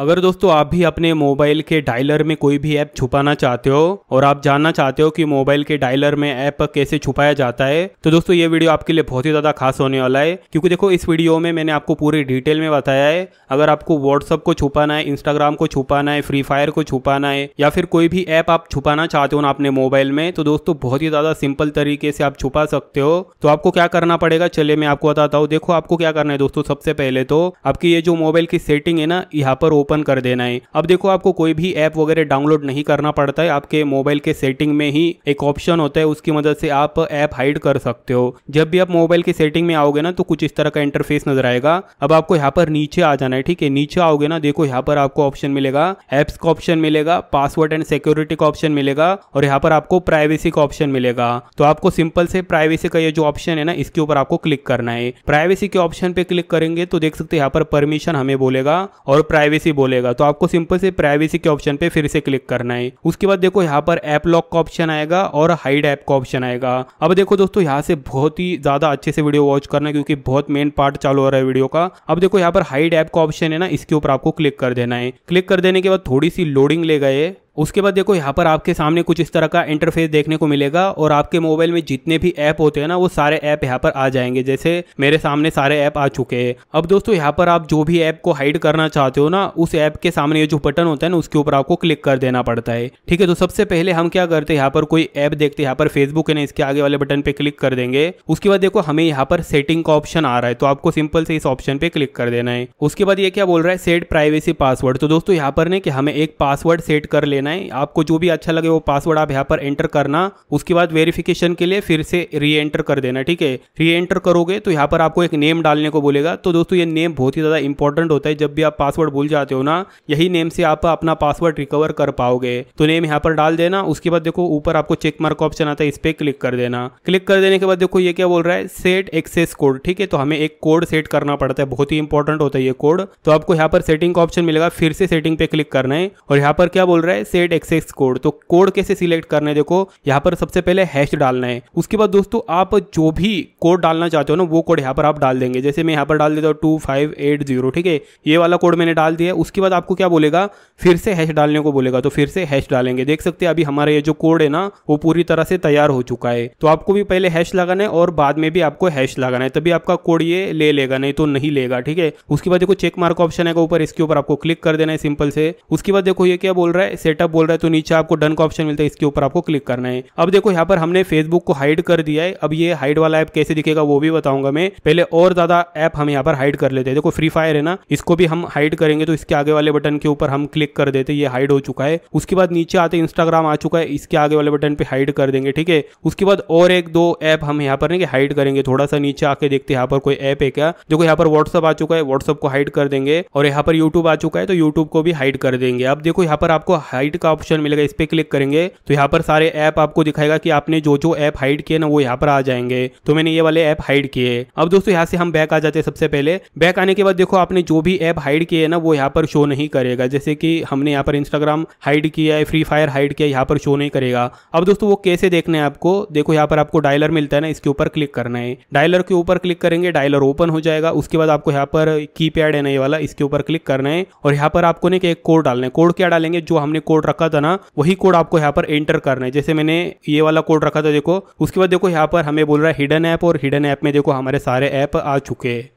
अगर दोस्तों आप भी अपने मोबाइल के डायलर में कोई भी ऐप छुपाना चाहते हो और आप जानना चाहते हो कि मोबाइल के डायलर में ऐप कैसे छुपाया जाता है तो दोस्तों ये वीडियो आपके लिए बहुत ही ज़्यादा खास होने वाला है क्योंकि देखो इस वीडियो में मैंने आपको पूरी डिटेल में बताया है अगर आपको व्हाट्सअप को छुपाना है इंस्टाग्राम को छुपाना है फ्री फायर को छुपाना है या फिर कोई भी ऐप आप छुपाना चाहते हो ना अपने मोबाइल में तो दोस्तों बहुत ही ज़्यादा सिंपल तरीके से आप छुपा सकते हो तो आपको क्या करना पड़ेगा चले मैं आपको बताता हूँ देखो आपको क्या करना है दोस्तों सबसे पहले तो आपकी ये जो मोबाइल की सेटिंग है ना यहाँ पर ओपन कर देना है अब देखो आपको कोई भी ऐप वगैरह डाउनलोड नहीं करना पड़ता है आपके मोबाइल के सेटिंग में ही एक ऑप्शन होता है उसकी मदद से आप ऐप हाइड कर सकते हो जब भी आप मोबाइल की सेटिंग में आओगे ना तो कुछ इस तरह का इंटरफेस नजर आएगा अब आपको यहाँ पर नीचे आ जाना है ठीक है नीचे आओगे ना देखो यहाँ पर आपको ऑप्शन मिलेगा एप्स का ऑप्शन मिलेगा पासवर्ड एंड सिक्योरिटी का ऑप्शन मिलेगा और यहाँ पर आपको प्राइवेसी का ऑप्शन मिलेगा तो आपको सिंपल से प्राइवेसी का ये जो ऑप्शन है ना इसके ऊपर आपको क्लिक करना है प्राइवेसी के ऑप्शन पे क्लिक करेंगे तो देख सकते हैं यहाँ पर परमिशन हमें बोलेगा और प्राइवेसी बोलेगा तो आपको सिंपल से प्राइवेसी के ऑप्शन पे फिर से क्लिक करना है उसके बाद देखो यहाँ पर ऐप लॉक का ऑप्शन आएगा और हाइड ऐप का ऑप्शन आएगा अब देखो दोस्तों यहाँ से बहुत ही ज्यादा अच्छे से वीडियो वॉच करना क्योंकि बहुत मेन पार्ट चालू हो रहा है वीडियो का अब देखो यहाँ पर हाइड ऐप का ऑप्शन है ना इसके ऊपर आपको क्लिक कर देना है क्लिक कर देने के बाद थोड़ी सी लोडिंग ले गए उसके बाद देखो यहाँ पर आपके सामने कुछ इस तरह का इंटरफेस देखने को मिलेगा और आपके मोबाइल में जितने भी ऐप होते हैं ना वो सारे ऐप यहाँ पर आ जाएंगे जैसे मेरे सामने सारे ऐप आ चुके हैं अब दोस्तों यहाँ पर आप जो भी ऐप को हाइड करना चाहते हो ना उस ऐप के सामने ये जो बटन होता है ना उसके ऊपर आपको क्लिक कर देना पड़ता है ठीक है तो सबसे पहले हम क्या करते हैं यहाँ पर कोई ऐप देखते हैं यहाँ पर फेसबुक है ना इसके आगे वाले बटन पे क्लिक कर देंगे उसके बाद देखो हमें यहाँ पर सेटिंग का ऑप्शन आ रहा है तो आपको सिंपल से इस ऑप्शन पे क्लिक कर देना है उसके बाद ये क्या बोल रहा है सेट प्राइवेसी पासवर्ड तो दोस्तों यहाँ पर ने कि हमें एक पासवर्ड सेट कर लेना करना है आपको जो भी अच्छा लगे वो पासवर्ड आप यहाँ पर एंटर करना उसके बाद वेरिफिकेशन के लिए फिर से री एंटर कर देना ठीक है री एंटर करोगे तो यहाँ पर आपको एक नेम डालने को बोलेगा तो दोस्तों ये नेम बहुत ही ज़्यादा इंपॉर्टेंट होता है जब भी आप पासवर्ड भूल जाते हो ना यही नेम से आप अपना पासवर्ड रिकवर कर पाओगे तो नेम यहाँ पर डाल देना उसके बाद देखो ऊपर आपको चेक मार्क ऑप्शन आता है इस पर क्लिक कर देना क्लिक कर देने के बाद देखो ये क्या बोल रहा है सेट एक्सेस कोड ठीक है तो हमें एक कोड सेट करना पड़ता है बहुत ही इंपॉर्टेंट होता है ये कोड तो आपको यहाँ पर सेटिंग का ऑप्शन मिलेगा फिर से सेटिंग पे क्लिक करना है और यहाँ पर क्या बोल रहा है सेट एक्सेस कोड तो कोड कैसे सिलेक्ट करना है देखो यहाँ पर सबसे पहले हैश डालना है उसके बाद दोस्तों आप जो भी कोड डालना चाहते हो ना वो कोड यहाँ पर आप डाल देंगे जैसे मैं यहाँ पर डाल देता हूँ टू फाइव एट जीरो ठीक है ये वाला कोड मैंने डाल दिया उसके बाद आपको क्या बोलेगा फिर से हैश डालने को बोलेगा तो फिर से हैश डालेंगे देख सकते हैं अभी हमारा ये जो कोड है ना वो पूरी तरह से तैयार हो चुका है तो आपको भी पहले हैश लगाना है और बाद में भी आपको हैश लगाना है तभी आपका कोड ये ले लेगा नहीं तो नहीं लेगा ठीक है उसके बाद देखो चेक मार्क ऑप्शन है ऊपर इसके ऊपर आपको क्लिक कर देना है सिंपल से उसके बाद देखो ये क्या बोल रहा है सेट सेटअप बोल रहा है तो नीचे आपको डन का ऑप्शन मिलता है इसके ऊपर आपको क्लिक करना है अब देखो यहाँ पर हमने फेसबुक को हाइड कर दिया है अब ये हाइड वाला ऐप कैसे दिखेगा वो भी बताऊंगा मैं पहले और ज्यादा ऐप हम यहाँ पर हाइड कर लेते हैं देखो फ्री फायर है ना इसको भी हम हाइड करेंगे तो इसके आगे वाले बटन के ऊपर हम क्लिक कर देते ये हाइड हो चुका है उसके बाद नीचे आते इंस्टाग्राम आ चुका है इसके आगे वाले बटन पे हाइड कर देंगे ठीक है उसके बाद और एक दो ऐप हम यहाँ पर हाइड करेंगे थोड़ा सा नीचे आके देखते यहाँ पर कोई ऐप है क्या देखो यहाँ पर व्हाट्सअप आ चुका है व्हाट्सअप को हाइड कर देंगे और यहाँ पर यूट्यूब आ चुका है तो यूट्यूब को भी हाइड कर देंगे अब देखो यहाँ पर आपको हाइड हाइट का ऑप्शन मिलेगा इस पर क्लिक करेंगे तो यहाँ पर सारे ऐप आपको दिखाएगा कि आपने जो जो ऐप हाइड किए ना वो यहाँ पर आ जाएंगे तो मैंने ये वाले ऐप हाइड किए अब दोस्तों यहाँ से हम बैक आ जाते हैं सबसे पहले बैक आने के बाद देखो आपने जो भी ऐप हाइड किए ना वो यहाँ पर शो नहीं करेगा जैसे कि हमने यहाँ पर इंस्टाग्राम हाइड किया है फ्री फायर हाइड किया यहाँ पर शो नहीं करेगा अब दोस्तों वो कैसे देखना है आपको देखो यहाँ पर आपको डायलर मिलता है ना इसके ऊपर क्लिक करना है डायलर के ऊपर क्लिक करेंगे डायलर ओपन हो जाएगा उसके बाद आपको यहाँ पर की पैड है ना ये वाला इसके ऊपर क्लिक करना है और यहाँ पर आपको ना एक कोड डालना है कोड क्या डालेंगे जो हमने कोड कोड रखा था ना वही कोड आपको यहाँ पर एंटर करना है जैसे मैंने ये वाला कोड रखा था देखो उसके बाद देखो यहाँ पर हमें बोल रहा है हिडन ऐप और हिडन ऐप में देखो हमारे सारे ऐप आ चुके हैं